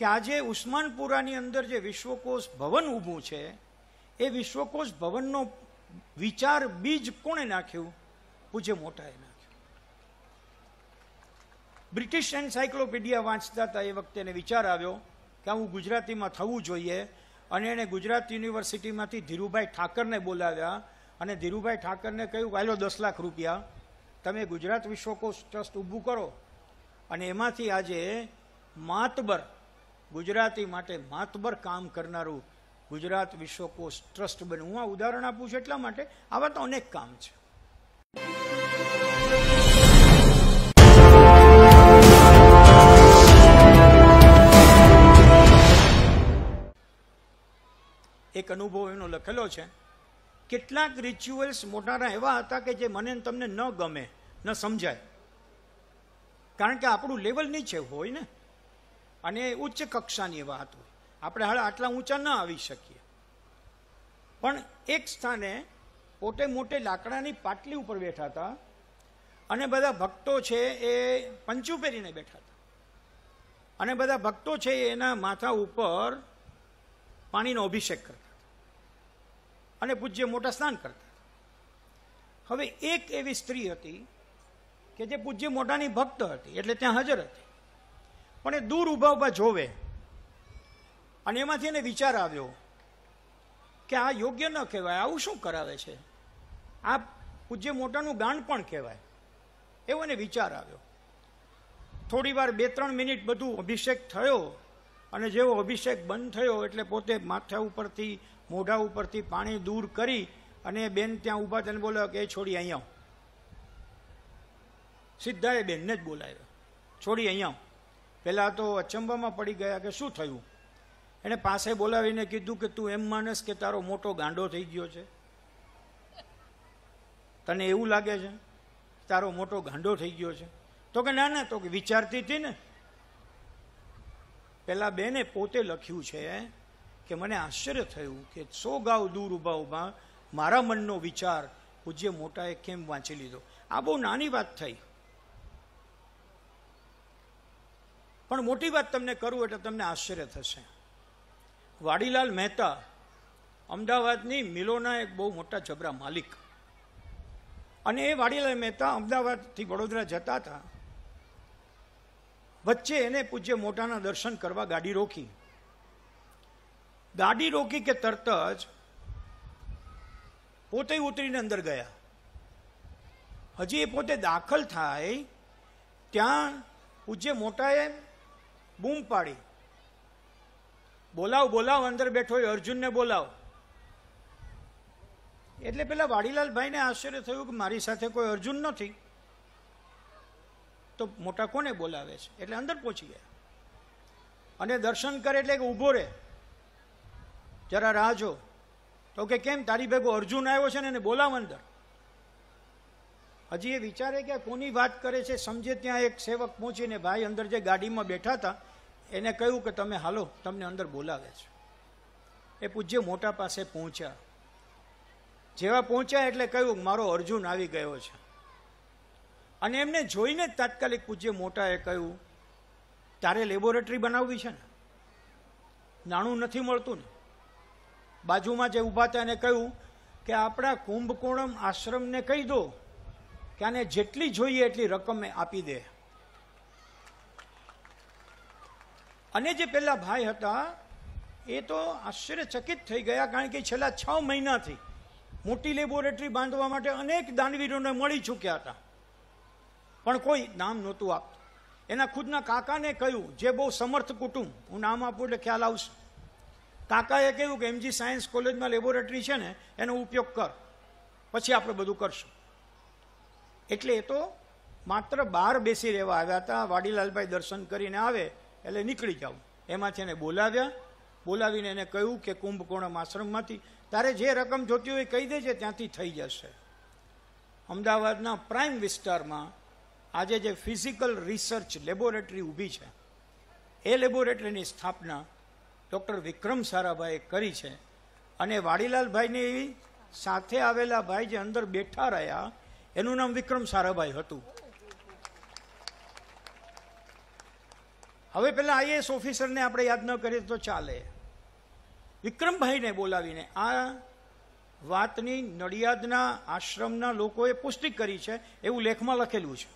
કે આજે ઉસ્માનપુરાની અંદર જે વિશ્વકોશ ભવન ઊભું છે એ વિશ્વકોશ ભવનનો વિચાર બીજ કોણે નાખ્યું પૂજે મોટાએ નાખ્યું બ્રિટિશ એન્સાયક્લોપીડિયા વાંચતા હતા એ વખતે એને વિચાર આવ્યો કે હું ગુજરાતીમાં થવું જોઈએ અને એણે ગુજરાત યુનિવર્સિટીમાંથી ધીરુભાઈ ઠાકરને બોલાવ્યા અને ધીરુભાઈ ઠાકરને કહ્યું હાલો દસ લાખ રૂપિયા તમે ગુજરાત વિશ્વકોશ ટ્રસ્ટ ઊભું કરો અને એમાંથી આજે માતબર ગુજરાતી માટે માતબર કામ કરનારું ગુજરાત વિશ્વકોશ ટ્રસ્ટ બનવું હું આ ઉદાહરણ આપું છું એટલા માટે આવા તો અનેક કામ છે એક અનુભવ એનો લખેલો છે કેટલાક રિચ્યુઅલ્સ મોટાના એવા હતા કે જે મને તમને ન ગમે ન સમજાય કારણ કે આપણું લેવલ નીચે હોય ને અને ઉચ્ચ કક્ષાની વાત હોય આપણે હાલ આટલા ઊંચા ન આવી શકીએ પણ એક સ્થાને પોતે મોટે લાકડાની પાટલી ઉપર બેઠા હતા અને બધા ભક્તો છે એ પંચું પહેરીને બેઠા હતા અને બધા ભક્તો છે એના માથા ઉપર પાણીનો અભિષેક કરતા હતા અને પૂજ્ય મોટા સ્નાન કરતા હતા હવે એક એવી સ્ત્રી હતી કે જે પૂજ્ય મોટાની ભક્ત હતી એટલે ત્યાં હાજર હતી પણ એ દૂર ઊભા ઊભા જોવે અને એમાંથી એને વિચાર આવ્યો કે આ યોગ્ય ન કહેવાય આવું શું કરાવે છે આ પૂજ્ય મોટાનું ગાંડ પણ કહેવાય એવો એને વિચાર આવ્યો થોડી વાર બે ત્રણ મિનિટ બધું અભિષેક થયો અને જેવો અભિષેક બંધ થયો એટલે પોતે માથા ઉપરથી મોઢા ઉપરથી પાણી દૂર કરી અને બેન ત્યાં ઊભા થઈને બોલ્યો કે એ છોડી અહીંયા સીધા એ બેનને જ બોલાવ્યો છોડી અહીંયા પહેલાં તો અચંબામાં પડી ગયા કે શું થયું એણે પાસે બોલાવીને કીધું કે તું એમ માનસ કે તારો મોટો ગાંડો થઈ ગયો છે તને એવું લાગે છે તારો મોટો ગાંડો થઈ ગયો છે તો કે ના ના તો કે વિચારતી હતી ને પહેલાં બેને પોતે લખ્યું છે કે મને આશ્ચર્ય થયું કે સો ગાવ દૂર ઊભા ઊભા મારા મનનો વિચાર પૂજ્ય મોટાએ કેમ વાંચી લીધો આ બહુ નાની વાત થઈ પણ મોટી વાત તમને કરું એટલે તમને આશ્ચર્ય થશે વાડીલાલ મહેતા અમદાવાદની મિલોના એક બહુ મોટા જબરા માલિક અને એ વાડીલાલ મહેતા અમદાવાદથી વડોદરા જતા હતા વચ્ચે એને પૂજ્ય મોટાના દર્શન કરવા ગાડી રોકી ગાડી રોકી કે તરત જ પોતે ઉતરીને અંદર ગયા હજી એ પોતે દાખલ થાય ત્યાં પૂજ્ય મોટાએ બૂમ પાડી બોલાવ બોલાવ અંદર બેઠો હોય અર્જુનને બોલાવ એટલે પેલા વાડીલાલભાઈને આશ્ચર્ય થયું કે મારી સાથે કોઈ અર્જુન નથી તો મોટા કોને બોલાવે છે એટલે અંદર પહોંચી ગયા અને દર્શન કરે એટલે કે ઊભો રે જરા રાહ જો તો કે કેમ તારી ભેગો અર્જુન આવ્યો છે ને એને બોલાવ અંદર હજી એ વિચારે કે કોની વાત કરે છે સમજે ત્યાં એક સેવક પહોંચીને ભાઈ અંદર જે ગાડીમાં બેઠા હતા એને કહ્યું કે તમે હાલો તમને અંદર બોલાવે છે એ પૂજ્ય મોટા પાસે પહોંચ્યા જેવા પહોંચ્યા એટલે કહ્યું મારો અર્જુન આવી ગયો છે અને એમને જોઈને તાત્કાલિક પૂજ્ય મોટાએ કહ્યું તારે લેબોરેટરી બનાવવી છે ને નાણું નથી મળતું ને બાજુમાં જે ઊભા હતા એને કહ્યું કે આપણા કુંભકોણમ આશ્રમને કહી દો કે આને જેટલી જોઈએ એટલી રકમ આપી દે અને જે પહેલા ભાઈ હતા એ તો આશ્ચર્યચકિત થઈ ગયા કારણ કે છેલ્લા છ મહિનાથી મોટી લેબોરેટરી બાંધવા માટે અનેક દાનવીરોને મળી ચૂક્યા હતા પણ કોઈ નામ નહોતું આપતું એના ખુદના કાકાને કહ્યું જે બહુ સમર્થ કુટુંબ હું નામ આપું એટલે ખ્યાલ આવશે કાકાએ કહ્યું કે એમજી સાયન્સ કોલેજમાં લેબોરેટરી છે ને એનો ઉપયોગ કર પછી આપણે બધું કરશું એટલે એ તો માત્ર બહાર બેસી રહેવા આવ્યા હતા વાડીલાલભાઈ દર્શન કરીને આવે એટલે નીકળી જાઉં એમાંથી એને બોલાવ્યા બોલાવીને એને કહ્યું કે કુંભકોણમ આશ્રમમાંથી તારે જે રકમ જોતી હોય કહી દેજે ત્યાંથી થઈ જશે અમદાવાદના પ્રાઇમ વિસ્તારમાં આજે જે ફિઝિકલ રિસર્ચ લેબોરેટરી ઊભી છે એ લેબોરેટરીની સ્થાપના ડૉક્ટર વિક્રમ સારાભાઈએ કરી છે અને વાડીલાલભાઈની સાથે આવેલા ભાઈ જે અંદર બેઠા રહ્યા એનું નામ વિક્રમ સારાભાઈ હતું હવે પેલા આઈએસ ઓફિસરને આપણે યાદ ન કરીએ તો ચાલે વિક્રમભાઈને બોલાવીને આ વાતની નડિયાદના આશ્રમના લોકોએ પુષ્ટિ કરી છે એવું લેખમાં લખેલું છે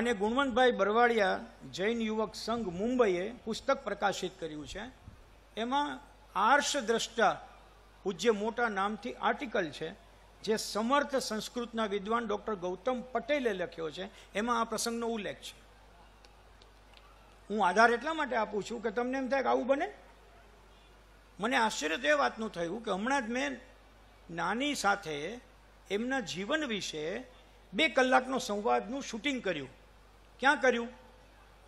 અને ગુણવંતભાઈ બરવાડિયા જૈન યુવક સંઘ મુંબઈએ પુસ્તક પ્રકાશિત કર્યું છે એમાં આર્ષ દ્રષ્ટા પૂજ્ય મોટા નામથી આર્ટિકલ છે જે સમર્થ સંસ્કૃતના વિદ્વાન ડૉક્ટર ગૌતમ પટેલે લખ્યો છે એમાં આ પ્રસંગનો ઉલ્લેખ છે હું આધાર એટલા માટે આપું છું કે તમને એમ થાય કે આવું બને મને આશ્ચર્ય તો એ વાતનું થયું કે હમણાં જ મેં નાની સાથે એમના જીવન વિશે બે કલાકનો સંવાદનું શૂટિંગ કર્યું ક્યાં કર્યું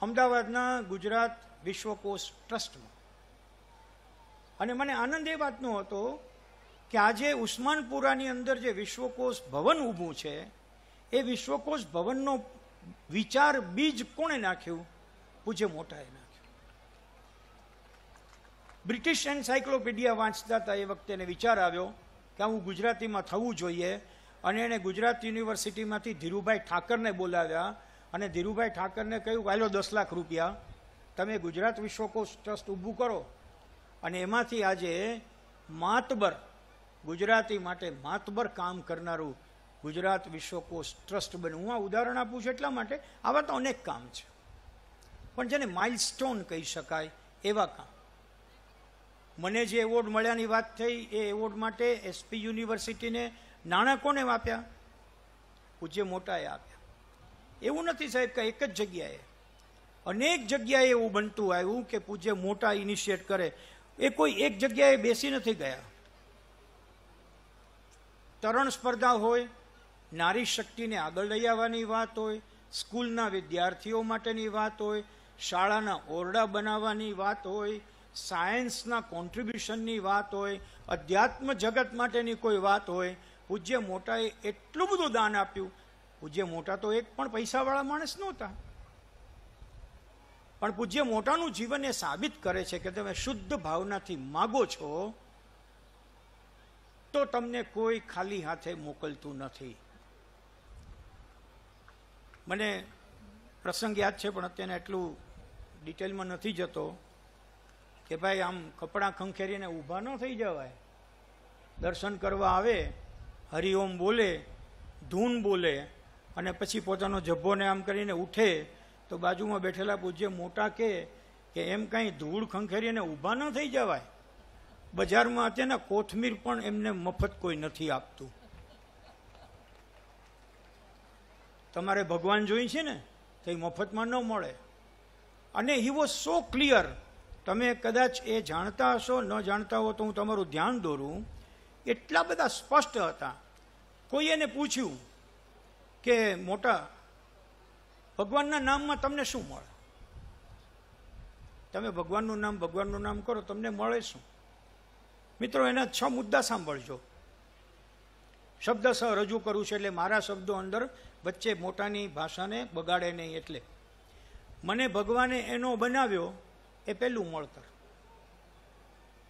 અમદાવાદના ગુજરાત વિશ્વકોશ ટ્રસ્ટમાં અને મને આનંદ એ વાતનો હતો કે આજે ઉસ્માનપુરાની અંદર જે વિશ્વકોશ ભવન ઊભું છે એ વિશ્વકોશ ભવનનો વિચાર બીજ કોણે નાખ્યું પૂજે મોટાએ નાખ્યું બ્રિટિશ એન્સાયક્લોપીડિયા વાંચતા હતા એ વખતે એને વિચાર આવ્યો કે હું ગુજરાતીમાં થવું જોઈએ અને એણે ગુજરાત યુનિવર્સિટીમાંથી ધીરુભાઈ ઠાકરને બોલાવ્યા અને ધીરુભાઈ ઠાકરને કહ્યું કે હાલો દસ લાખ રૂપિયા તમે ગુજરાત વિશ્વકોશ ટ્રસ્ટ ઊભું કરો અને એમાંથી આજે માતબર ગુજરાતી માટે માતબર કામ કરનારું ગુજરાત વિશ્વકોશ ટ્રસ્ટ બનવું હું આ ઉદાહરણ આપું છું એટલા માટે આવા તો અનેક કામ છે પણ જેને માઇલસ્ટોન કહી શકાય એવા કામ મને જે એવોર્ડ મળ્યાની વાત થઈ એ એવોર્ડ માટે એસપી યુનિવર્સિટીને નાણાં કોને આપ્યા પૂજ્ય મોટાએ આપ્યા એવું નથી સાહેબ કે એક જ જગ્યાએ અનેક જગ્યાએ એવું બનતું આવ્યું કે પૂજ્ય મોટા ઇનિશિયેટ કરે એ કોઈ એક જગ્યાએ બેસી નથી ગયા તરણ સ્પર્ધા હોય નારી શક્તિને આગળ લઈ આવવાની વાત હોય સ્કૂલના વિદ્યાર્થીઓ માટેની વાત હોય શાળાના ઓરડા બનાવવાની વાત હોય સાયન્સના કોન્ટ્રીબ્યુશનની વાત હોય અધ્યાત્મ જગત માટેની કોઈ વાત હોય પૂજ્ય મોટાએ એટલું બધું દાન આપ્યું પૂજ્ય મોટા તો એક પણ પૈસાવાળા માણસ નહોતા પણ પૂજ્ય મોટાનું જીવન એ સાબિત કરે છે કે તમે શુદ્ધ ભાવનાથી માગો છો તો તમને કોઈ ખાલી હાથે મોકલતું નથી મને પ્રસંગ યાદ છે પણ અત્યારે એટલું ડિટેલમાં નથી જતો કે ભાઈ આમ કપડાં ખંખેરીને ઊભા ન થઈ જવાય દર્શન કરવા આવે હરિઓમ બોલે ધૂન બોલે અને પછી પોતાનો જબ્બોને આમ કરીને ઉઠે તો બાજુમાં બેઠેલા પૂજ્ય મોટા કે એમ કાંઈ ધૂળ ખંખેરીને ઊભા ન થઈ જવાય બજારમાં તેને કોથમીર પણ એમને મફત કોઈ નથી આપતું તમારે ભગવાન જોઈ છે ને તો એ મફતમાં ન મળે અને હી વોઝ સો ક્લિયર તમે કદાચ એ જાણતા હશો ન જાણતા હો તો હું તમારું ધ્યાન દોરું એટલા બધા સ્પષ્ટ હતા કોઈ એને પૂછ્યું કે મોટા ભગવાનના નામમાં તમને શું મળે તમે ભગવાનનું નામ ભગવાનનું નામ કરો તમને મળે શું મિત્રો એના છ મુદ્દા સાંભળજો શબ્દશ રજૂ કરું છું એટલે મારા શબ્દો અંદર વચ્ચે મોટાની ભાષાને બગાડે નહીં એટલે મને ભગવાને એનો બનાવ્યો એ પહેલું મળતર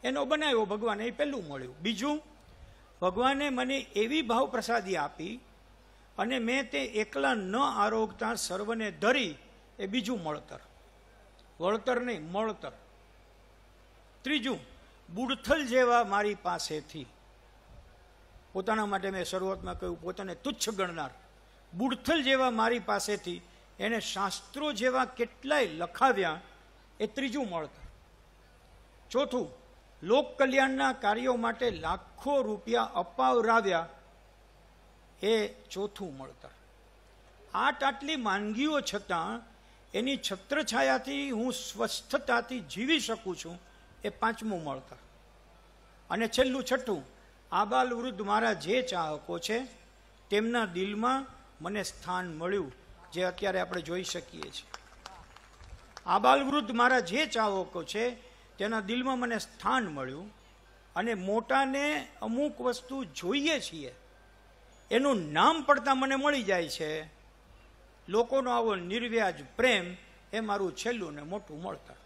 એનો બનાવ્યો ભગવાને એ પહેલું મળ્યું બીજું ભગવાને મને એવી ભાવ પ્રસાદી આપી અને મેં તે એકલા ન આરોગતા સર્વને ધરી એ બીજું મળતર વળતર નહીં મળતર ત્રીજું બુડથલ જેવા મારી પાસેથી પોતાના માટે મેં શરૂઆતમાં કહ્યું પોતાને તુચ્છ ગણનાર બુડથલ જેવા મારી પાસેથી એને શાસ્ત્રો જેવા કેટલાય લખાવ્યા એ ત્રીજું મળતર ચોથું લોક કલ્યાણના કાર્યો માટે લાખો રૂપિયા અપાવરાવ્યા એ ચોથું મળતર આટ આટલી માંદગીઓ છતાં એની છત્રછાયાથી હું સ્વસ્થતાથી જીવી શકું છું એ પાંચમું મળતા અને છેલ્લું છઠ્ઠું આબાલ વૃદ્ધ મારા જે ચાહકો છે તેમના દિલમાં મને સ્થાન મળ્યું જે અત્યારે આપણે જોઈ શકીએ છીએ આબાલ વૃદ્ધ મારા જે ચાહકો છે તેના દિલમાં મને સ્થાન મળ્યું અને મોટાને અમુક વસ્તુ જોઈએ છીએ એનું નામ પડતાં મને મળી જાય છે લોકોનો આવો નિર્વ્યાજ પ્રેમ એ મારું છેલ્લું ને મોટું મળતા